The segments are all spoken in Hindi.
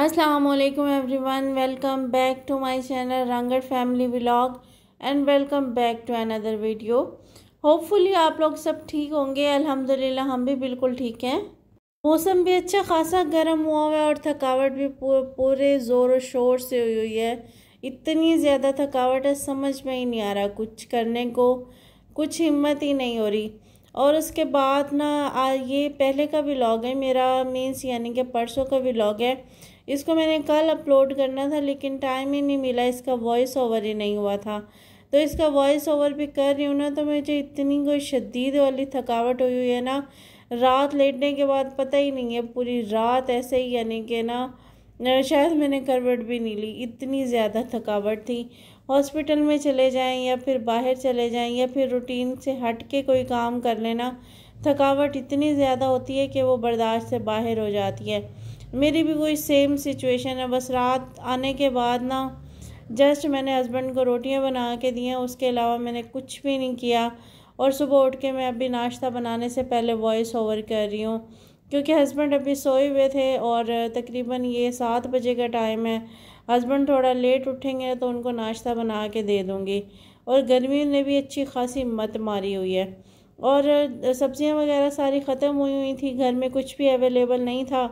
अस्सलाम वालेकुम everyone welcome back to my channel रंगड़ family vlog and welcome back to another video hopefully आप लोग सब ठीक होंगे अल्हम्दुलिल्लाह हम भी बिल्कुल ठीक हैं मौसम भी अच्छा खासा गर्म हुआ हुआ है और थकावट भी पूरे ज़ोर व शोर से हुई हुई है इतनी ज़्यादा थकावट है समझ में ही नहीं आ रहा कुछ करने को कुछ हिम्मत ही नहीं हो रही और उसके बाद ना ये पहले का व्लॉग है मेरा मीन्स यानी कि परसों का व्लॉग है इसको मैंने कल अपलोड करना था लेकिन टाइम ही नहीं मिला इसका वॉइस ओवर ही नहीं हुआ था तो इसका वॉइस ओवर भी कर रही हूँ ना तो मुझे इतनी कोई शदीद वाली थकावट हुई हुई है ना रात लेटने के बाद पता ही नहीं है पूरी रात ऐसे ही यानी कि ना शायद मैंने करवट भी नहीं ली इतनी ज़्यादा थकावट थी हॉस्पिटल में चले जाएं या फिर बाहर चले जाएं या फिर रूटीन से हट के कोई काम कर लेना थकावट इतनी ज़्यादा होती है कि वो बर्दाश्त से बाहर हो जाती है मेरी भी वही सेम सिचुएशन है बस रात आने के बाद ना जस्ट मैंने हस्बैंड को रोटियां बना के दी हैं उसके अलावा मैंने कुछ भी नहीं किया और सुबह उठ के मैं अभी नाश्ता बनाने से पहले वॉइस ओवर कर रही हूँ क्योंकि हस्बैंड अभी सोए हुए थे और तकरीबन ये सात बजे का टाइम है हस्बैंड थोड़ा लेट उठेंगे तो उनको नाश्ता बना के दे दूँगी और गर्मी ने भी अच्छी खासी मत मारी हुई है और सब्ज़ियाँ वगैरह सारी ख़त्म हुई हुई थी घर में कुछ भी अवेलेबल नहीं था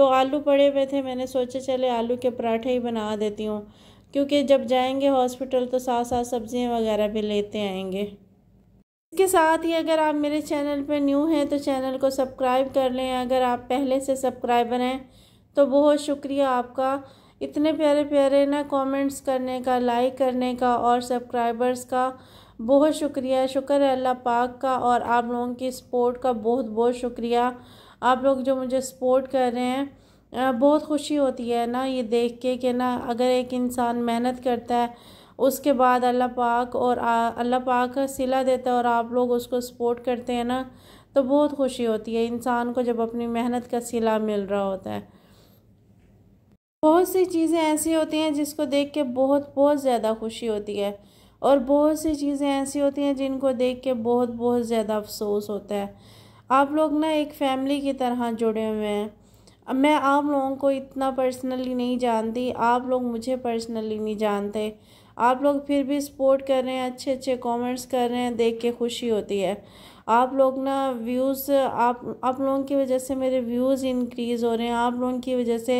तो आलू पड़े हुए थे मैंने सोचा चले आलू के पराठे ही बना देती हूँ क्योंकि जब जाएंगे हॉस्पिटल तो साथ साथ सब्ज़ियाँ वगैरह भी लेते आएंगे इसके साथ ही अगर आप मेरे चैनल पर न्यू हैं तो चैनल को सब्सक्राइब कर लें अगर आप पहले से सब्सक्राइबर हैं तो बहुत शुक्रिया आपका इतने प्यारे प्यारे ना कमेंट्स करने का लाइक करने का और सब्सक्राइबर्स का बहुत शुक्रिया शुक्र है अल्लाह पाक का और आप लोगों की सपोर्ट का बहुत बहुत शुक्रिया आप लोग जो मुझे सपोर्ट कर रहे हैं बहुत खुशी होती है ना ये देख के कि ना अगर एक इंसान मेहनत करता है उसके बाद अल्लाह पाक और अल्लाह पाक सिला देता है और आप लोग उसको सपोर्ट करते हैं ना तो बहुत खुशी होती है इंसान को जब अपनी मेहनत का सिला मिल रहा होता है बहुत सी चीज़ें ऐसी होती हैं जिसको देख के बहुत बहुत ज़्यादा खुशी होती है और बहुत सी चीज़ें ऐसी होती हैं जिनको देख के बहुत बहुत ज़्यादा अफसोस होता है आप लोग ना एक फैमिली की तरह जुड़े हुए हैं मैं आप लोगों को इतना पर्सनली नहीं जानती आप लोग मुझे पर्सनली नहीं जानते आप लोग फिर भी सपोर्ट कर रहे हैं अच्छे अच्छे कमेंट्स कर रहे हैं देख के खुशी होती है आप लोग ना व्यूज़ आप आप लोगों की वजह से मेरे व्यूज़ इंक्रीज़ हो रहे हैं आप लोगों की वजह से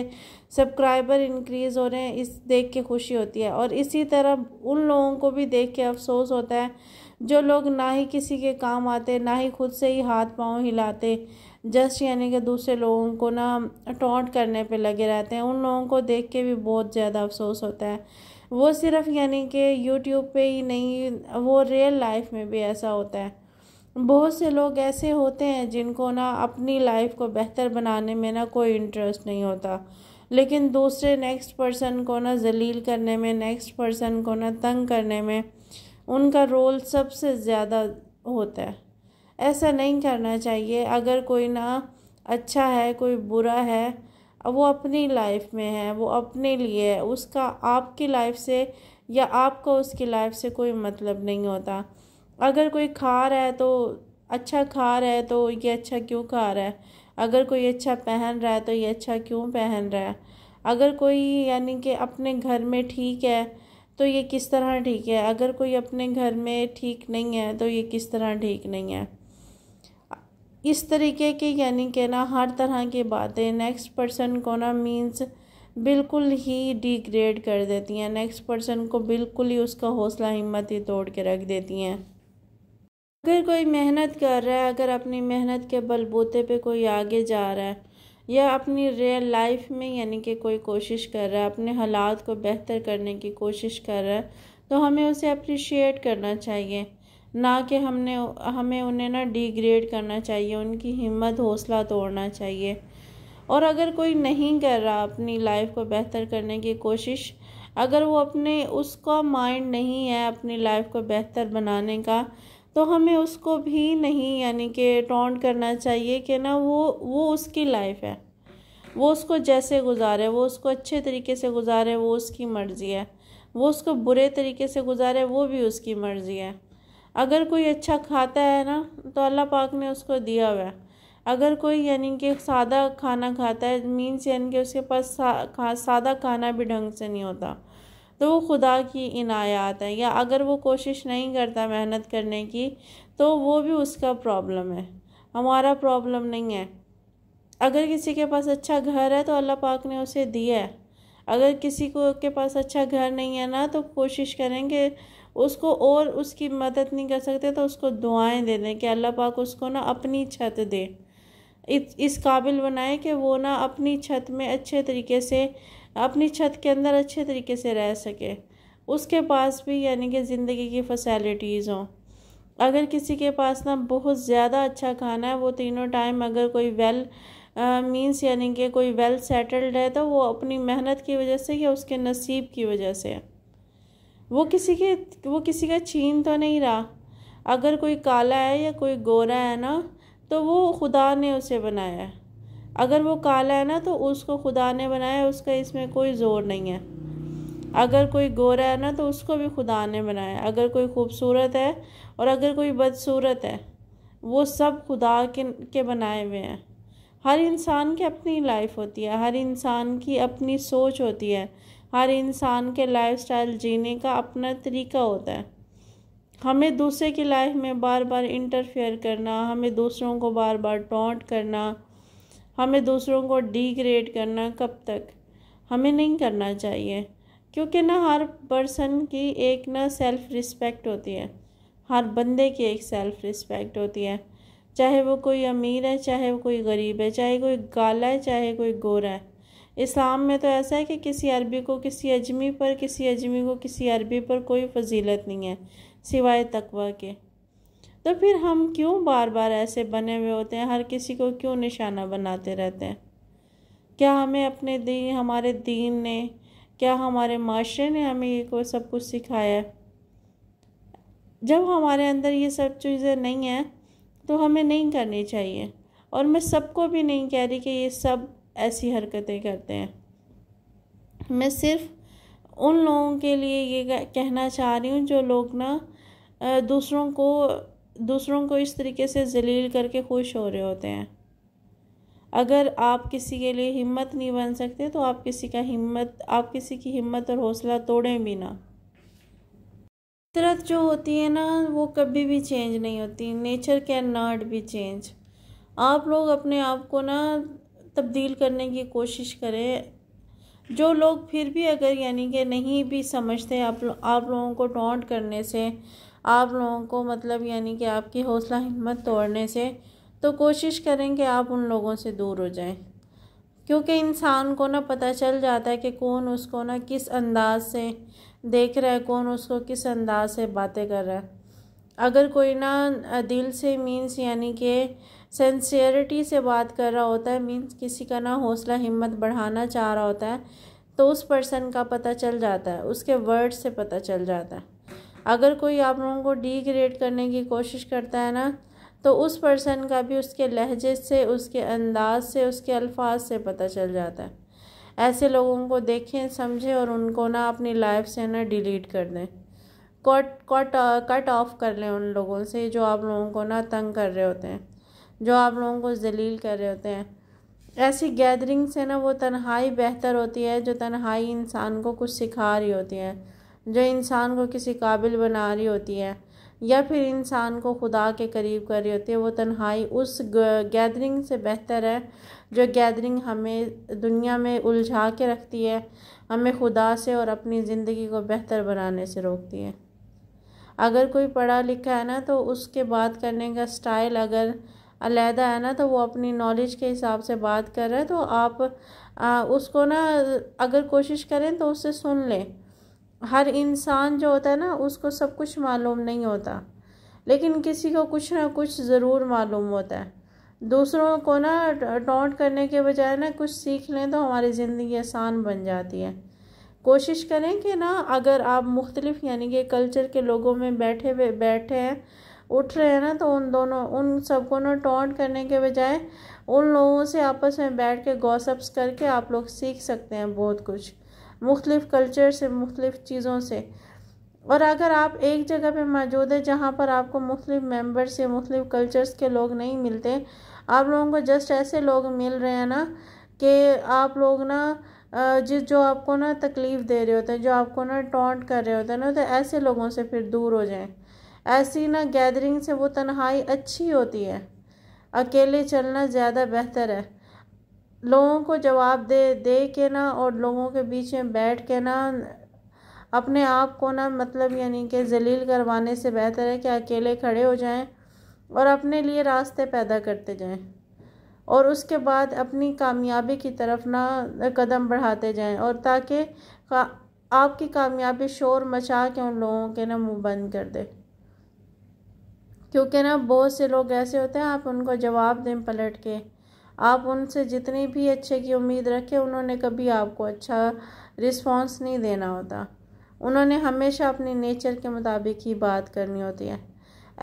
सब्सक्राइबर इंक्रीज़ हो रहे हैं इस देख के खुशी होती है और इसी तरह उन लोगों को भी देख के अफसोस होता है जो लोग ना ही किसी के काम आते ना ही खुद से ही हाथ पाँव हिलाते जस्ट यानी कि दूसरे लोगों को ना टॉन्ट करने पे लगे रहते हैं उन लोगों को देख के भी बहुत ज़्यादा अफसोस होता है वो सिर्फ यानी कि यूट्यूब पे ही नहीं वो रियल लाइफ में भी ऐसा होता है बहुत से लोग ऐसे होते हैं जिनको ना अपनी लाइफ को बेहतर बनाने में ना कोई इंटरेस्ट नहीं होता लेकिन दूसरे नेक्स्ट पर्सन को ना जलील करने में नेक्स्ट पर्सन को ना तंग करने में उनका रोल सबसे ज़्यादा होता है ऐसा नहीं करना चाहिए अगर कोई ना अच्छा है कोई बुरा है वो अपनी लाइफ में है वो अपने लिए है उसका आपकी लाइफ से या आपका उसकी लाइफ से कोई मतलब नहीं होता अगर कोई खा रहा है तो अच्छा खा रहा है तो ये अच्छा क्यों खा रहा है अगर कोई अच्छा पहन रहा है तो ये अच्छा क्यों पहन रहा है अगर कोई यानी कि अपने घर में ठीक है तो ये किस तरह ठीक है अगर कोई अपने घर में ठीक नहीं है तो ये किस तरह ठीक नहीं है इस तरीके की यानी कि ना हर तरह की बातें नेक्स्ट पर्सन को ना मीन्स बिल्कुल ही डिग्रेड कर देती हैं नेक्स्ट पर्सन को बिल्कुल ही उसका हौसला हिम्मत ही तोड़ के रख देती हैं अगर कोई मेहनत कर रहा है अगर अपनी मेहनत के बलबूते पे कोई आगे जा रहा है या अपनी रियल लाइफ में यानी कि कोई कोशिश कर रहा है अपने हालात को बेहतर करने की कोशिश कर रहा है तो हमें उसे अप्रिशिएट करना चाहिए ना कि हमने हमें उन्हें ना डिग्रेड करना चाहिए उनकी हिम्मत हौसला तोड़ना चाहिए और अगर कोई नहीं कर रहा अपनी लाइफ को बेहतर करने की कोशिश अगर वो अपने उसका माइंड नहीं है अपनी लाइफ को बेहतर बनाने का तो हमें उसको भी नहीं यानी कि टॉन्ट करना चाहिए कि ना वो वो उसकी लाइफ है वो उसको जैसे गुजारे वो उसको अच्छे तरीके से गुजारे वो उसकी मर्ज़ी है वो उसको बुरे तरीके से गुजारे वो भी उसकी मर्ज़ी है अगर कोई अच्छा खाता है ना तो अल्लाह पाक ने उसको दिया हुआ है अगर कोई यानी कि सादा खाना खाता है मीन्स यानी कि उसके पास सा, खा, सादा खाना भी ढंग से नहीं होता तो वो खुदा की इनायात है या अगर वो कोशिश नहीं करता मेहनत करने की तो वो भी उसका प्रॉब्लम है हमारा प्रॉब्लम नहीं है अगर किसी के पास अच्छा घर है तो अल्लाह पाक ने उसे दिया है अगर किसी को के पास अच्छा घर नहीं है ना तो कोशिश करेंगे उसको और उसकी मदद नहीं कर सकते तो उसको दुआएं दे दें कि अल्लाह पाक उसको ना अपनी छत दे इस काबिल बनाए कि वो ना अपनी छत में अच्छे तरीके से अपनी छत के अंदर अच्छे तरीके से रह सके उसके पास भी यानी कि ज़िंदगी की फैसिलिटीज़ हों अगर किसी के पास ना बहुत ज़्यादा अच्छा खाना है वो तीनों टाइम अगर कोई वेल मींस यानी कि कोई वेल सेटल्ड है तो वो अपनी मेहनत की वजह से या उसके नसीब की वजह से वो किसी के वो किसी का छीन तो नहीं रहा अगर कोई काला है या कोई गोरा है ना तो वो खुदा ने उसे बनाया है अगर वो काला है ना तो उसको खुदा ने बनाया उसका इसमें कोई ज़ोर नहीं है अगर कोई गोरा है ना तो उसको भी खुदा ने बनाया अगर कोई खूबसूरत है और अगर कोई बदसूरत है वो सब खुदा के के बनाए हुए हैं हर इंसान की अपनी लाइफ होती है हर इंसान की अपनी सोच होती है हर इंसान के लाइफ स्टाइल जीने का अपना तरीका होता है हमें दूसरे की लाइफ में बार बार इंटरफेयर करना हमें दूसरों को बार बार टॉन्ट करना हमें दूसरों को डिग्रेड करना कब तक हमें नहीं करना चाहिए क्योंकि ना हर पर्सन की एक ना सेल्फ़ रिस्पेक्ट होती है हर बंदे की एक सेल्फ़ रिस्पेक्ट होती है चाहे वो कोई अमीर है चाहे वो कोई गरीब है चाहे कोई गाला है चाहे कोई गोरा है इस्लाम में तो ऐसा है कि किसी अरबी को किसी अजमी पर किसी अजमी को किसी अरबी पर कोई फजीलत नहीं है सिवाय तकवा के तो फिर हम क्यों बार बार ऐसे बने हुए होते हैं हर किसी को क्यों निशाना बनाते रहते हैं क्या हमें अपने दी हमारे दीन ने क्या हमारे माशरे ने हमें ये को सब कुछ सिखाया है जब हमारे अंदर ये सब चीज़ें नहीं हैं तो हमें नहीं करनी चाहिए और मैं सबको भी नहीं कह रही कि ये सब ऐसी हरकतें करते हैं मैं सिर्फ़ उन लोगों के लिए ये कहना चाह रही हूँ जो लोग ना दूसरों को दूसरों को इस तरीके से जलील करके खुश हो रहे होते हैं अगर आप किसी के लिए हिम्मत नहीं बन सकते तो आप किसी का हिम्मत आप किसी की हिम्मत और हौसला तोड़ें भी ना फितरत जो होती है ना वो कभी भी चेंज नहीं होती नेचर कैन नॉट भी चेंज आप लोग अपने आप को ना तब्दील करने की कोशिश करें जो लोग फिर भी अगर यानी कि नहीं भी समझते आप लो, आप लोगों को टॉन्ट करने से आप लोगों को मतलब यानी कि आपकी हौसला हिम्मत तोड़ने से तो कोशिश करें कि आप उन लोगों से दूर हो जाएं क्योंकि इंसान को ना पता चल जाता है कि कौन उसको ना किस अंदाज से देख रहा है कौन उसको किस अंदाज से बातें कर रहा है अगर कोई ना दिल से मीन्स यानी कि सेंसियरिटी से बात कर रहा होता है मीन्स किसी का ना हौसला हिम्मत बढ़ाना चाह रहा होता है तो उस पर्सन का पता चल जाता है उसके वर्ड से पता चल जाता है अगर कोई आप लोगों को डीग्रेड करने की कोशिश करता है ना तो उस पर्सन का भी उसके लहजे से उसके अंदाज से उसके अल्फाज से पता चल जाता है ऐसे लोगों को देखें समझें और उनको ना अपनी लाइफ से ना डिलीट कर दें कट कट कट ऑफ कर लें उन लोगों से जो आप लोगों को ना तंग कर रहे होते हैं जो आप लोगों को जलील कर रहे होते हैं ऐसी गैदरिंग से ना वो तन्हाई बेहतर होती है जो तन्हाई इंसान को कुछ सिखा रही होती है जो इंसान को किसी काबिल बना रही होती है या फिर इंसान को खुदा के करीब कर रही होती है वो तन्हाई उस गैदरिंग से बेहतर है जो गैदरिंग हमें दुनिया में उलझा के रखती है हमें खुदा से और अपनी ज़िंदगी को बेहतर बनाने से रोकती है अगर कोई पढ़ा लिखा है ना तो उसके बात करने का स्टाइल अगर अलहदा है ना तो वो अपनी नॉलेज के हिसाब से बात कर रहा है तो आप आ, उसको ना अगर कोशिश करें तो उससे सुन लें हर इंसान जो होता है ना उसको सब कुछ मालूम नहीं होता लेकिन किसी को कुछ ना कुछ ज़रूर मालूम होता है दूसरों को ना टोंट करने के बजाय ना कुछ सीख लें तो हमारी ज़िंदगी आसान बन जाती है कोशिश करें कि ना अगर आप मुख्तलिफ यानी कि कल्चर के लोगों में बैठे हुए बैठे हैं उठ रहे हैं ना तो उन दोनों उन सबको ना टॉन्ट करने के बजाय उन लोगों से आपस में बैठ के गॉसअप्स करके आप लोग सीख सकते हैं बहुत कुछ मुख्तलिफ़ कल्चर से मुख्तलिफ़ चीज़ों से और अगर आप एक जगह पे मौजूद है जहाँ पर आपको मुख्तलिफ मेंबर से मुख्तलिफ कल्चर्स के लोग नहीं मिलते आप लोगों को जस्ट ऐसे लोग मिल रहे हैं ना कि आप लोग ना जिस जो आपको ना तकलीफ़ दे रहे होते हैं जो आपको ना टॉन्ट कर रहे होते हैं ना तो ऐसे लोगों से फिर दूर हो जाएं ऐसी ना गैदरिंग से वो तन्हाई अच्छी होती है अकेले चलना ज़्यादा बेहतर है लोगों को जवाब दे दे के ना और लोगों के बीच में बैठ के ना अपने आप को ना मतलब यानी कि जलील करवाने से बेहतर है कि अकेले खड़े हो जाएं और अपने लिए रास्ते पैदा करते जाएं और उसके बाद अपनी कामयाबी की तरफ ना कदम बढ़ाते जाएं और ताकि का, आपकी कामयाबी शोर मचा के उन लोगों के ना मुंह बंद कर दे क्योंकि ना बहुत से लोग ऐसे होते हैं आप उनको जवाब दें पलट के आप उनसे जितनी भी अच्छे की उम्मीद रखें उन्होंने कभी आपको अच्छा रिस्पॉन्स नहीं देना होता उन्होंने हमेशा अपने नेचर के मुताबिक ही बात करनी होती है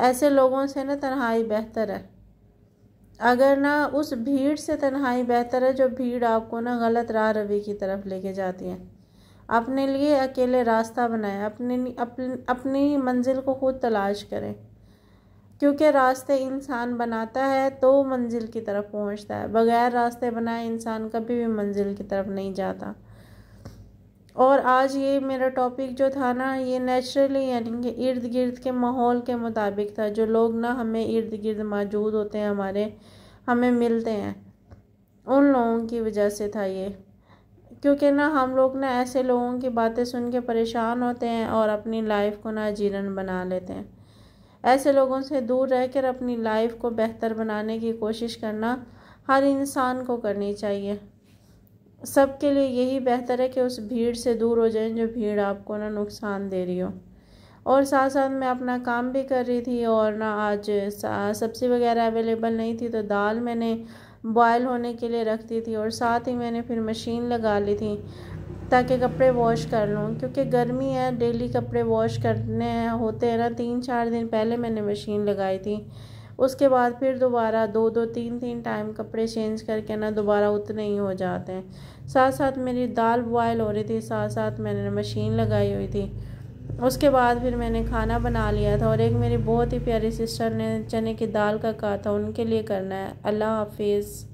ऐसे लोगों से ना तन्हाई बेहतर है अगर ना उस भीड़ से तन्हाई बेहतर है जो भीड़ आपको ना गलत राह रवि की तरफ लेके जाती है अपने लिए अकेले रास्ता बनाएं अपने अपनी मंजिल को खुद तलाश करें क्योंकि रास्ते इंसान बनाता है तो मंजिल की तरफ पहुंचता है बगैर रास्ते बनाए इंसान कभी भी मंजिल की तरफ नहीं जाता और आज ये मेरा टॉपिक जो था ना ये नेचुरली यानी कि इर्द गिर्द के माहौल के मुताबिक था जो लोग ना हमें इर्द गिर्द मौजूद होते हैं हमारे हमें मिलते हैं उन लोगों की वजह से था ये क्योंकि ना हम लोग ना ऐसे लोगों की बातें सुन के परेशान होते हैं और अपनी लाइफ को ना जीरन बना लेते हैं ऐसे लोगों से दूर रहकर अपनी लाइफ को बेहतर बनाने की कोशिश करना हर इंसान को करनी चाहिए सबके लिए यही बेहतर है कि उस भीड़ से दूर हो जाएं जो भीड़ आपको ना नुकसान दे रही हो और साथ साथ मैं अपना काम भी कर रही थी और ना आज सब्ज़ी वगैरह अवेलेबल नहीं थी तो दाल मैंने बॉयल होने के लिए रख दी थी और साथ ही मैंने फिर मशीन लगा ली थी ताकि कपड़े वॉश कर लूँ क्योंकि गर्मी है डेली कपड़े वॉश करने होते हैं ना तीन चार दिन पहले मैंने मशीन लगाई थी उसके बाद फिर दोबारा दो दो तीन तीन टाइम कपड़े चेंज करके ना दोबारा उतने ही हो जाते हैं साथ साथ मेरी दाल बॉयल हो रही थी साथ साथ मैंने मशीन लगाई हुई थी उसके बाद फिर मैंने खाना बना लिया था और एक मेरी बहुत ही प्यारी सिस्टर ने चने की दाल का कहा था उनके लिए करना है अल्लाह हाफिज़